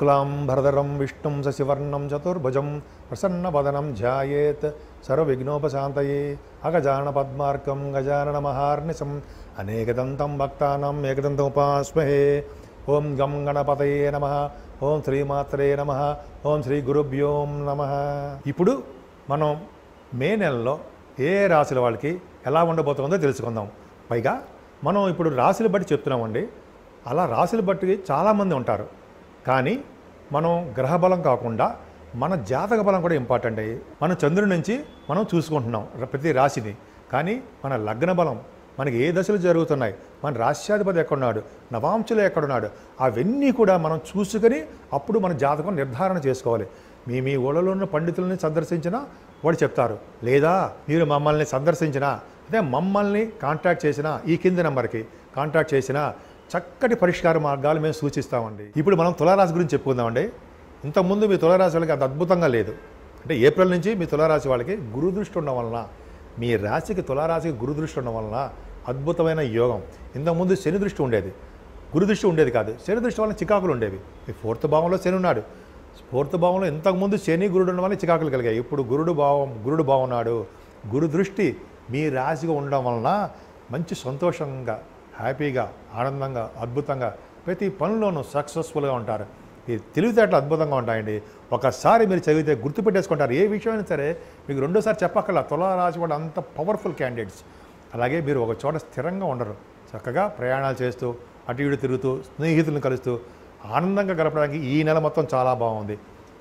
శుక్లాం భరదరం విష్ణుం శశివర్ణం చతుర్భుజం ప్రసన్నవదనం ధ్యాయేత్ సర్వవిఘ్నోపశాంతయే అగజాన పద్మార్కం గజానన మహార్నిశం అనేకదంతం భక్తానం ఏకదంతముపాస్మహే ఓం గం గణపతయే నమ ఓం శ్రీమాత్రే నమ ఓం శ్రీ గురుభ్యోం నమ ఇప్పుడు మనం మే నెలలో ఏ రాశుల వాళ్ళకి ఎలా ఉండబోతుందో తెలుసుకుందాం పైగా మనం ఇప్పుడు రాశులు బట్టి చెప్తున్నామండి అలా రాశులు బట్టి చాలామంది ఉంటారు కానీ మనం గ్రహ బలం కాకుండా మన జాతక బలం కూడా ఇంపార్టెంట్ అయ్యి మన చంద్రుడి నుంచి మనం చూసుకుంటున్నాం ప్రతి రాశిని కానీ మన లగ్న బలం మనకి ఏ దశలు జరుగుతున్నాయి మన రాష్ట్రాధిపతి ఎక్కడున్నాడు నవాంశులు ఎక్కడున్నాడు అవన్నీ కూడా మనం చూసుకొని అప్పుడు మన జాతకం నిర్ధారణ చేసుకోవాలి మీ మీ ఊళ్ళలో ఉన్న పండితులని సందర్శించినా వాడు చెప్తారు లేదా మీరు మమ్మల్ని సందర్శించినా అదే మమ్మల్ని కాంటాక్ట్ చేసినా ఈ కింది నెంబర్కి కాంటాక్ట్ చేసినా చక్కటి పరిష్కార మార్గాలు మేము సూచిస్తామండి ఇప్పుడు మనం తులారాశి గురించి చెప్పుకుందామండి ఇంతకుముందు మీ తులారాశి వాళ్ళకి అది అద్భుతంగా లేదు అంటే ఏప్రిల్ నుంచి మీ తులారాశి వాళ్ళకి గురుదృష్టి ఉండడం వలన మీ రాశికి తులారాశికి గురుదృష్టి ఉండడం వలన అద్భుతమైన యోగం ఇంతకుముందు శని దృష్టి ఉండేది గురుదృష్టి ఉండేది కాదు శని దృష్టి వలన చికాకులు ఉండేవి మీ ఫోర్త్ భావంలో శని ఉన్నాడు ఫోర్త్ భావంలో ఇంతకుముందు శని గురుడు ఉండడం వల్ల చికాకులు కలిగాయి ఇప్పుడు గురుడు భావం గురుడు బాగున్నాడు గురు దృష్టి మీ రాశిగా ఉండడం వలన మంచి సంతోషంగా హ్యాపీగా ఆనందంగా అద్భుతంగా ప్రతి పనిలోనూ సక్సెస్ఫుల్గా ఉంటారు ఈ తెలివితేటలు అద్భుతంగా ఉంటాయండి ఒకసారి మీరు చదివితే గుర్తుపెట్టేసుకుంటారు ఏ విషయమైనా సరే మీకు రెండోసారి చెప్పక్కల తులారాశి కూడా అంత పవర్ఫుల్ క్యాండిడేట్స్ అలాగే మీరు ఒక చోట స్థిరంగా ఉండరు చక్కగా ప్రయాణాలు చేస్తూ అటు ఇటు తిరుగుతూ స్నేహితులను కలుస్తూ ఆనందంగా గడపడానికి ఈ నెల మొత్తం చాలా బాగుంది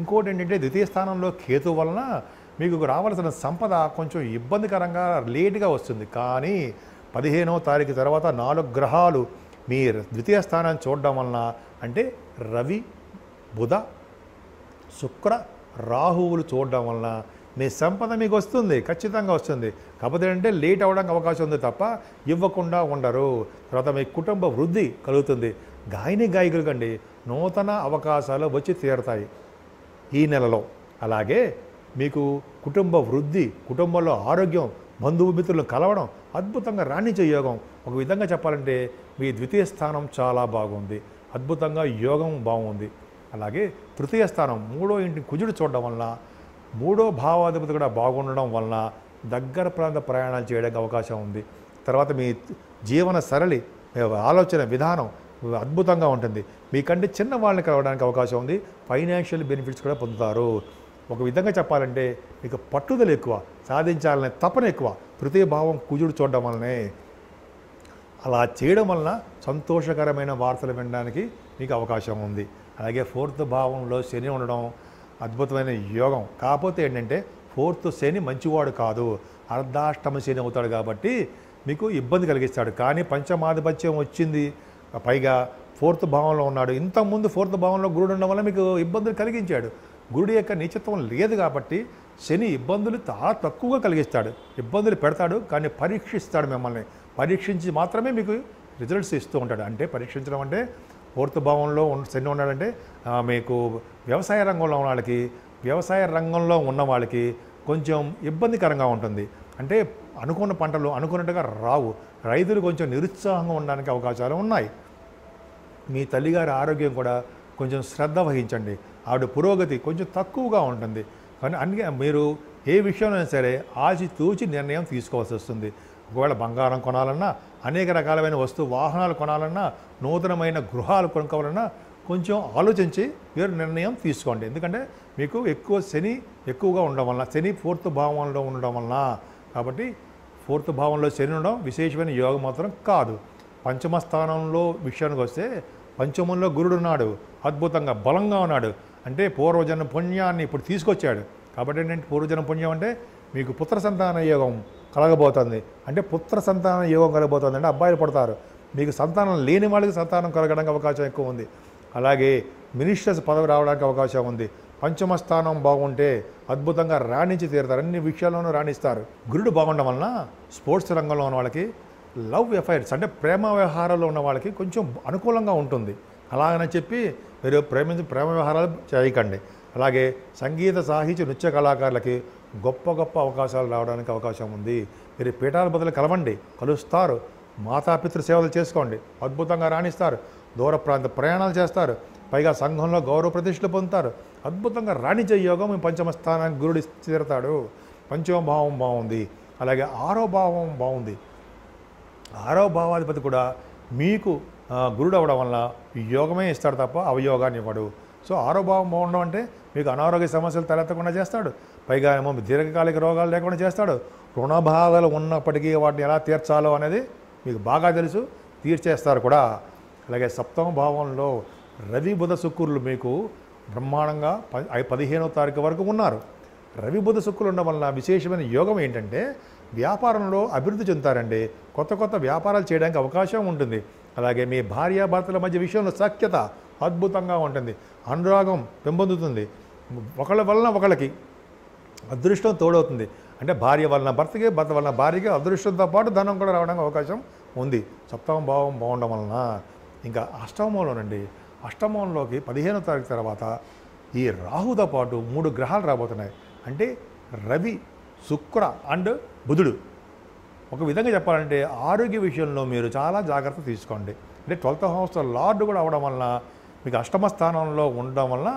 ఇంకోటి ఏంటంటే ద్వితీయ స్థానంలో కేతు వలన మీకు రావాల్సిన సంపద కొంచెం ఇబ్బందికరంగా లేటుగా వస్తుంది కానీ పదిహేనో తారీఖు తర్వాత నాలుగు గ్రహాలు మీ ద్వితీయ స్థానాన్ని చూడడం వలన అంటే రవి బుధ శుక్ర రాహువులు చూడడం వలన మీ సంపద మీకు వస్తుంది ఖచ్చితంగా వస్తుంది కాకపోతే అంటే లేట్ అవ్వడానికి అవకాశం ఉంది తప్ప ఇవ్వకుండా ఉండరు తర్వాత మీ కుటుంబ వృద్ధి కలుగుతుంది గాయని గాయకులు కండి నూతన అవకాశాలు వచ్చి తీరుతాయి ఈ నెలలో అలాగే మీకు కుటుంబ వృద్ధి కుటుంబంలో ఆరోగ్యం బంధువు మిత్రులు కలవడం అద్భుతంగా రాణించే యోగం ఒక విధంగా చెప్పాలంటే మీ ద్వితీయ స్థానం చాలా బాగుంది అద్భుతంగా యోగం బాగుంది అలాగే తృతీయ స్థానం మూడో ఇంటిని కుజుడు చూడడం వలన మూడో భావాధిపతి కూడా బాగుండడం వలన దగ్గర ప్రాంత ప్రయాణాలు చేయడానికి అవకాశం ఉంది తర్వాత మీ జీవన సరళి ఆలోచన విధానం అద్భుతంగా ఉంటుంది మీకంటే చిన్న వాళ్ళని కలవడానికి అవకాశం ఉంది ఫైనాన్షియల్ బెనిఫిట్స్ కూడా పొందుతారు ఒక విధంగా చెప్పాలంటే మీకు పట్టుదల ఎక్కువ సాధించాలనే తపన ఎక్కువ భావం కుజుడు చూడడం వలనే అలా చేయడం వలన సంతోషకరమైన వార్తలు వినడానికి మీకు అవకాశం ఉంది అలాగే ఫోర్త్ భావంలో శని ఉండడం అద్భుతమైన యోగం కాకపోతే ఏంటంటే ఫోర్త్ శని మంచివాడు కాదు అర్ధాష్టమ శని అవుతాడు కాబట్టి మీకు ఇబ్బంది కలిగిస్తాడు కానీ పంచమాధిపత్యం వచ్చింది పైగా ఫోర్త్ భావంలో ఉన్నాడు ఇంతకుముందు ఫోర్త్ భావంలో గురుడు ఉండడం వల్ల మీకు ఇబ్బందులు కలిగించాడు గురుడి యొక్క నీచత్వం లేదు కాబట్టి శని ఇబ్బందులు చాలా తక్కువగా కలిగిస్తాడు ఇబ్బందులు పెడతాడు కానీ పరీక్షిస్తాడు మిమ్మల్ని పరీక్షించి మాత్రమే మీకు రిజల్ట్స్ ఇస్తూ ఉంటాడు అంటే పరీక్షించడం అంటే పూర్తి భావంలో శని ఉన్నాడంటే మీకు వ్యవసాయ రంగంలో ఉన్న వాళ్ళకి వ్యవసాయ రంగంలో ఉన్న వాళ్ళకి కొంచెం ఇబ్బందికరంగా ఉంటుంది అంటే అనుకున్న పంటలు అనుకున్నట్టుగా రావు రైతులు కొంచెం నిరుత్సాహంగా ఉండడానికి అవకాశాలు ఉన్నాయి మీ తల్లిగారి ఆరోగ్యం కూడా కొంచెం శ్రద్ధ వహించండి ఆవిడ పురోగతి కొంచెం తక్కువగా ఉంటుంది కానీ అందుకే మీరు ఏ విషయంలో సరే ఆచితూచి నిర్ణయం తీసుకోవాల్సి వస్తుంది ఒకవేళ బంగారం కొనాలన్నా అనేక రకాలమైన వస్తు వాహనాలు కొనాలన్నా నూతనమైన గృహాలు కొనుక్కోవాలన్నా కొంచెం ఆలోచించి మీరు నిర్ణయం తీసుకోండి ఎందుకంటే మీకు ఎక్కువ శని ఎక్కువగా ఉండడం వలన శని ఫోర్త్ భావంలో ఉండడం వలన కాబట్టి ఫోర్త్ భావంలో శని ఉండడం విశేషమైన యోగం మాత్రం కాదు పంచమ స్థానంలో విషయానికి వస్తే పంచమంలో గురుడు ఉన్నాడు అద్భుతంగా బలంగా ఉన్నాడు అంటే పూర్వజన పుణ్యాన్ని ఇప్పుడు తీసుకొచ్చాడు కాబట్టి ఏంటంటే పూర్వజన పుణ్యం అంటే మీకు పుత్ర సంతాన యోగం కలగబోతుంది అంటే పుత్ర సంతాన యోగం కలగబోతుంది అంటే అబ్బాయిలు పడతారు మీకు సంతానం లేని వాళ్ళకి సంతానం కలగడానికి అవకాశం ఎక్కువ ఉంది అలాగే మినిస్టర్స్ పదవి రావడానికి అవకాశం ఉంది పంచమ స్థానం బాగుంటే అద్భుతంగా రాణించి తీరుతారు అన్ని విషయాల్లోనూ రాణిస్తారు గురుడు బాగుండడం వలన స్పోర్ట్స్ రంగంలో ఉన్న వాళ్ళకి లవ్ ఎఫైర్స్ అంటే ప్రేమ వ్యవహారంలో ఉన్న వాళ్ళకి కొంచెం అనుకూలంగా ఉంటుంది అలాగని చెప్పి మీరు ప్రేమించి ప్రేమ వ్యవహారాలు చేయకండి అలాగే సంగీత సాహిత్య నృత్య కళాకారులకి గొప్ప గొప్ప అవకాశాలు రావడానికి అవకాశం ఉంది మీరు పీఠాల బదులు కలవండి కలుస్తారు మాతాపితృ సేవలు చేసుకోండి అద్భుతంగా రాణిస్తారు దూర ప్రాంత ప్రయాణాలు చేస్తారు పైగా సంఘంలో గౌరవ ప్రతిష్టలు పొందుతారు అద్భుతంగా రాణించే యోగం మీ పంచమ స్థానానికి గురుడు చేరతాడు పంచమ భావం బాగుంది అలాగే ఆరో భావం బాగుంది ఆరో భావాధిపతి కూడా మీకు గురుడు అవడం వల్ల యోగమే ఇస్తాడు తప్ప అవయోగాన్ని ఇవ్వడు సో ఆరోభావం బాగుండడం అంటే మీకు అనారోగ్య సమస్యలు తలెత్తకుండా చేస్తాడు పైగా ఏమో దీర్ఘకాలిక రోగాలు లేకుండా చేస్తాడు రుణబాధలు ఉన్నప్పటికీ వాటిని ఎలా తీర్చాలో అనేది మీకు బాగా తెలుసు తీర్చేస్తారు కూడా అలాగే సప్తమ భావంలో రవి బుధ శుక్రులు మీకు బ్రహ్మాండంగా పదిహేనో తారీఖు వరకు ఉన్నారు రవి బుధ శుక్రులు ఉండడం వల్ల విశేషమైన యోగం ఏంటంటే వ్యాపారంలో అభివృద్ధి చెందుతారండి కొత్త కొత్త వ్యాపారాలు చేయడానికి అవకాశం ఉంటుంది అలాగే మీ భార్యాభర్తల మధ్య విషయంలో సఖ్యత అద్భుతంగా ఉంటుంది అనురాగం పెంపొందుతుంది ఒకళ్ళ వలన ఒకళ్ళకి అదృష్టం తోడవుతుంది అంటే భార్య వలన భర్తకి భర్త వలన భార్యకి అదృష్టంతో పాటు ధనం కూడా రావడానికి అవకాశం ఉంది సప్తమ భావం బాగుండడం వలన ఇంకా అష్టమంలోనండి అష్టమంలోకి పదిహేనవ తారీఖు తర్వాత ఈ రాహుతో పాటు మూడు గ్రహాలు రాబోతున్నాయి అంటే రవి శుక్ర అండ్ బుధుడు ఒక విధంగా చెప్పాలంటే ఆరోగ్య విషయంలో మీరు చాలా జాగ్రత్త తీసుకోండి అంటే ట్వెల్త్ హౌస్ లార్డ్ కూడా అవడం వలన మీకు అష్టమ స్థానంలో ఉండడం వలన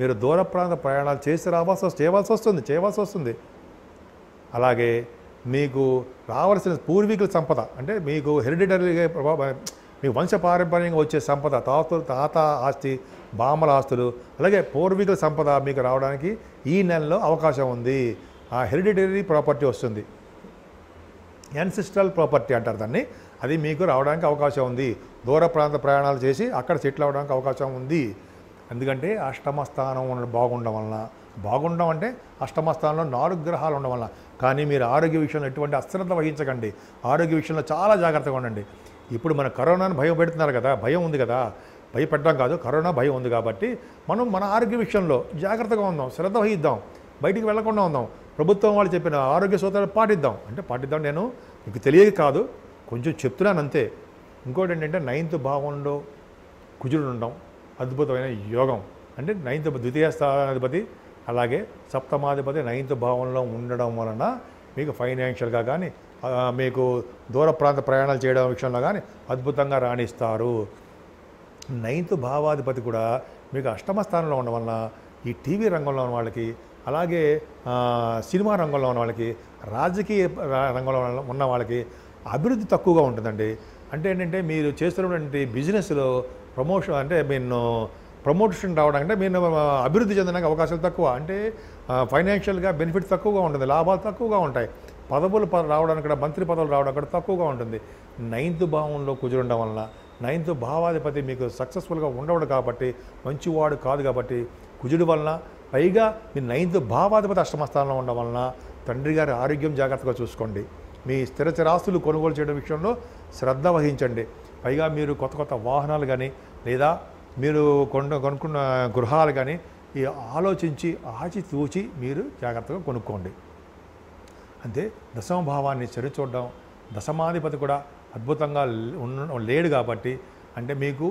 మీరు దూర ప్రాంత ప్రయాణాలు చేసి రావాల్సి వస్తుంది చేయవలసి వస్తుంది చేయవలసి వస్తుంది అలాగే మీకు రావాల్సిన పూర్వీకుల సంపద అంటే మీకు హెరిడిటరీగా మీ వంశ పారంపర్యంగా వచ్చే సంపద తాత తాత ఆస్తి బామల ఆస్తులు అలాగే పూర్వీకుల సంపద మీకు రావడానికి ఈ నెలలో అవకాశం ఉంది ఆ హెరిడిటరీ ప్రాపర్టీ వస్తుంది ఎన్సిస్ట్రల్ ప్రాపర్టీ అంటారు దాన్ని అది మీకు రావడానికి అవకాశం ఉంది దూర ప్రాంత ప్రయాణాలు చేసి అక్కడ సెటిల్ అవడానికి అవకాశం ఉంది ఎందుకంటే అష్టమ స్థానం ఉండడం బాగుండడం వలన బాగుండడం అంటే అష్టమ స్థానంలో నాలుగు గ్రహాలు ఉండడం వలన కానీ మీరు ఆరోగ్య విషయంలో ఎటువంటి అశ్రద్ధ వహించకండి ఆరోగ్య విషయంలో చాలా జాగ్రత్తగా ఉండండి ఇప్పుడు మన కరోనాను భయం పెడుతున్నారు కదా భయం ఉంది కదా భయపెట్టడం కాదు కరోనా భయం ఉంది కాబట్టి మనం మన ఆరోగ్య విషయంలో జాగ్రత్తగా ఉందాం శ్రద్ధ వహిద్దాం బయటికి వెళ్లకుండా ఉందాం ప్రభుత్వం వాళ్ళు చెప్పిన ఆరోగ్య సూత్రాలు పాటిద్దాం అంటే పాటిద్దాం నేను మీకు తెలియదు కాదు కొంచెం చెప్తున్నాను అంతే ఇంకోటి ఏంటంటే నైన్త్ భావంలో కుజుడు ఉండడం అద్భుతమైన యోగం అంటే నైన్త్ ద్వితీయ స్థానాధిపతి అలాగే సప్తమాధిపతి నైన్త్ భావంలో ఉండడం వలన మీకు ఫైనాన్షియల్గా కానీ మీకు దూర ప్రాంత ప్రయాణాలు చేయడం విషయంలో కానీ అద్భుతంగా రాణిస్తారు నైన్త్ భావాధిపతి కూడా మీకు అష్టమ స్థానంలో ఉండడం వలన ఈ టీవీ రంగంలో ఉన్న వాళ్ళకి అలాగే సినిమా రంగంలో ఉన్న వాళ్ళకి రాజకీయ రంగంలో ఉన్న వాళ్ళకి అభివృద్ధి తక్కువగా ఉంటుందండి అంటే ఏంటంటే మీరు చేస్తున్నటువంటి బిజినెస్లో ప్రమోషన్ అంటే మీరు ప్రమోషన్ రావడం అంటే మీరు అభివృద్ధి చెందడానికి అవకాశాలు తక్కువ అంటే ఫైనాన్షియల్గా బెనిఫిట్ తక్కువగా ఉంటుంది లాభాలు తక్కువగా ఉంటాయి పదవులు రావడానికి కూడా మంత్రి పదవులు రావడం కూడా తక్కువగా ఉంటుంది నైన్త్ భావంలో కుజురుండడం వలన నైన్త్ భావాధిపతి మీకు సక్సెస్ఫుల్గా ఉండవడు కాబట్టి మంచివాడు కాదు కాబట్టి కుజుడు వలన పైగా మీ నైన్త్ భావాధిపతి అష్టమ స్థానంలో ఉండడం వలన తండ్రి గారి ఆరోగ్యం జాగ్రత్తగా చూసుకోండి మీ స్థిరచరాస్తులు కొనుగోలు చేయడం విషయంలో శ్రద్ధ వహించండి పైగా మీరు కొత్త కొత్త వాహనాలు కానీ లేదా మీరు కొను కొనుక్కున్న గృహాలు కానీ ఈ ఆలోచించి ఆచితూచి మీరు జాగ్రత్తగా కొనుక్కోండి అంతే దశమ భావాన్ని చూడడం దశమాధిపతి కూడా అద్భుతంగా లేడు కాబట్టి అంటే మీకు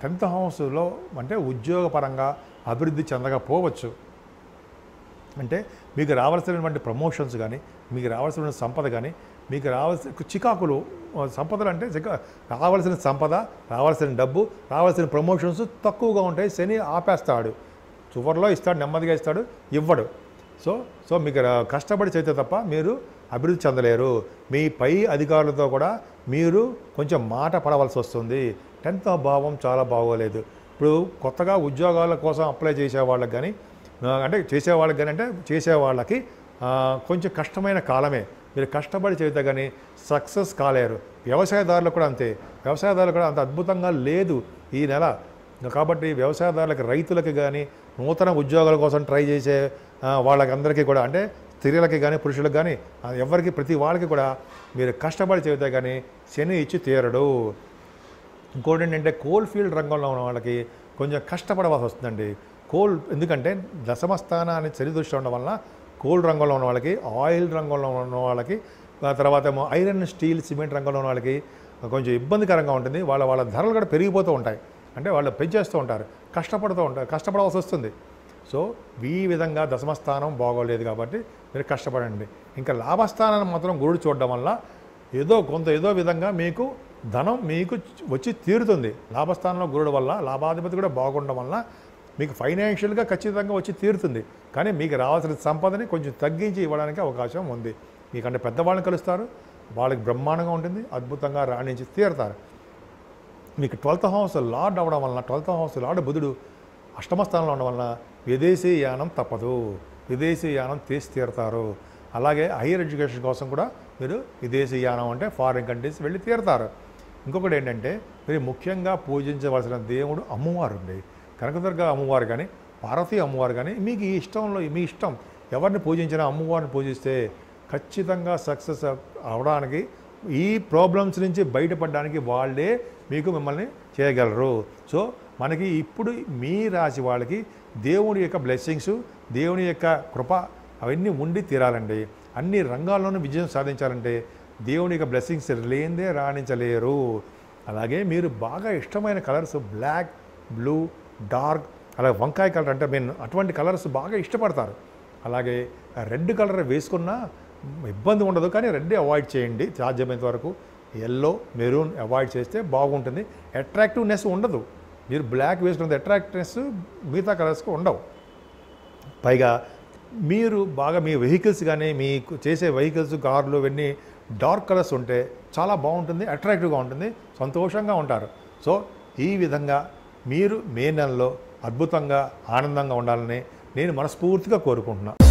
టెన్త్ హౌస్లో అంటే ఉద్యోగపరంగా అభివృద్ధి చెందకపోవచ్చు అంటే మీకు రావాల్సినటువంటి ప్రమోషన్స్ కానీ మీకు రావాల్సిన సంపద కానీ మీకు రావాల్సిన చికాకులు సంపదలు అంటే చికా రావాల్సిన సంపద రావాల్సిన డబ్బు రావాల్సిన ప్రమోషన్స్ తక్కువగా ఉంటాయి శని ఆపేస్తాడు చివరిలో ఇస్తాడు నెమ్మదిగా ఇస్తాడు ఇవ్వడు సో సో మీకు కష్టపడి చేస్తే తప్ప మీరు అభివృద్ధి చెందలేరు మీ పై అధికారులతో కూడా మీరు కొంచెం మాట పడవలసి వస్తుంది టెన్త్ భావం చాలా బాగోలేదు ఇప్పుడు కొత్తగా ఉద్యోగాల కోసం అప్లై చేసే వాళ్ళకి కానీ అంటే చేసేవాళ్ళకి కానీ అంటే చేసేవాళ్ళకి కొంచెం కష్టమైన కాలమే మీరు కష్టపడి చేస్తే కానీ సక్సెస్ కాలేరు వ్యవసాయదారులు కూడా అంతే వ్యవసాయదారులు కూడా అంత అద్భుతంగా లేదు ఈ నెల కాబట్టి వ్యవసాయదారులకు రైతులకి కానీ నూతన ఉద్యోగాల కోసం ట్రై చేసే వాళ్ళకందరికీ కూడా అంటే స్త్రీలకి కానీ పురుషులకు కానీ ఎవరికి ప్రతి వాళ్ళకి కూడా మీరు కష్టపడి చెబితే కానీ శని ఇచ్చి తీరడు ఇంకోటి ఏంటంటే కోల్ ఫీల్డ్ రంగంలో ఉన్న వాళ్ళకి కొంచెం కష్టపడవలసి వస్తుందండి కోల్ ఎందుకంటే దశమస్థానాన్ని స్థానాన్ని ఉండడం వలన కోల్ రంగంలో ఉన్న వాళ్ళకి ఆయిల్ రంగంలో ఉన్న వాళ్ళకి తర్వాత ఏమో ఐరన్ స్టీల్ సిమెంట్ రంగంలో ఉన్న వాళ్ళకి కొంచెం ఇబ్బందికరంగా ఉంటుంది వాళ్ళ వాళ్ళ ధరలు కూడా పెరిగిపోతూ ఉంటాయి అంటే వాళ్ళు పెంచేస్తూ ఉంటారు కష్టపడుతూ ఉంటారు కష్టపడవలసి వస్తుంది సో ఈ విధంగా దశమస్థానం బాగోలేదు కాబట్టి మీరు కష్టపడండి ఇంకా లాభస్థానాన్ని మాత్రం గురుడు చూడడం వల్ల ఏదో కొంత ఏదో విధంగా మీకు ధనం మీకు వచ్చి తీరుతుంది లాభస్థానంలో గురుడు వల్ల లాభాధిపతి కూడా బాగుండడం వల్ల మీకు ఫైనాన్షియల్గా ఖచ్చితంగా వచ్చి తీరుతుంది కానీ మీకు రావాల్సిన సంపదని కొంచెం తగ్గించి ఇవ్వడానికి అవకాశం ఉంది మీకంటే పెద్దవాళ్ళని కలుస్తారు వాళ్ళకి బ్రహ్మాండంగా ఉంటుంది అద్భుతంగా రాణించి తీరుతారు మీకు ట్వెల్త్ హౌస్ లార్డ్ అవ్వడం వలన ట్వెల్త్ హౌస్ లార్డ్ బుధుడు అష్టమ స్థానంలో ఉండడం వలన విదేశీ యానం తప్పదు విదేశీ యానం తీసి తీరుతారు అలాగే హైయర్ ఎడ్యుకేషన్ కోసం కూడా మీరు విదేశీ యానం అంటే ఫారిన్ కంట్రీస్ వెళ్ళి తీరుతారు ఇంకొకటి ఏంటంటే మరి ముఖ్యంగా పూజించవలసిన దేవుడు అమ్మవారు ఉంది కనకదుర్గ అమ్మవారు కానీ పార్వతీ అమ్మవారు కానీ మీకు ఈ ఇష్టంలో మీ ఇష్టం ఎవరిని పూజించినా అమ్మవారిని పూజిస్తే ఖచ్చితంగా సక్సెస్ అవడానికి ఈ ప్రాబ్లమ్స్ నుంచి బయటపడడానికి వాళ్ళే మీకు మిమ్మల్ని చేయగలరు సో మనకి ఇప్పుడు మీ రాశి వాళ్ళకి దేవుని యొక్క బ్లెస్సింగ్స్ దేవుని యొక్క కృప అవన్నీ ఉండి తీరాలండి అన్ని రంగాల్లోనూ విజయం సాధించాలంటే దేవుని యొక్క బ్లెస్సింగ్స్ లేనిదే రాణించలేరు అలాగే మీరు బాగా ఇష్టమైన కలర్స్ బ్లాక్ బ్లూ డార్క్ అలాగే వంకాయ కలర్ అంటే మీరు అటువంటి కలర్స్ బాగా ఇష్టపడతారు అలాగే రెడ్ కలర్ వేసుకున్నా ఇబ్బంది ఉండదు కానీ రెడ్ అవాయిడ్ చేయండి సాధ్యమైనంత వరకు ఎల్లో మెరూన్ అవాయిడ్ చేస్తే బాగుంటుంది అట్రాక్టివ్నెస్ ఉండదు మీరు బ్లాక్ వేసుకున్నది అట్రాక్టివ్నెస్ మిగతా కలర్స్కి ఉండవు పైగా మీరు బాగా మీ వెహికల్స్ కానీ మీకు చేసే వెహికల్స్ కార్లు ఇవన్నీ డార్క్ కలర్స్ ఉంటే చాలా బాగుంటుంది అట్రాక్టివ్గా ఉంటుంది సంతోషంగా ఉంటారు సో ఈ విధంగా మీరు మే నెలలో అద్భుతంగా ఆనందంగా ఉండాలని నేను మనస్ఫూర్తిగా కోరుకుంటున్నాను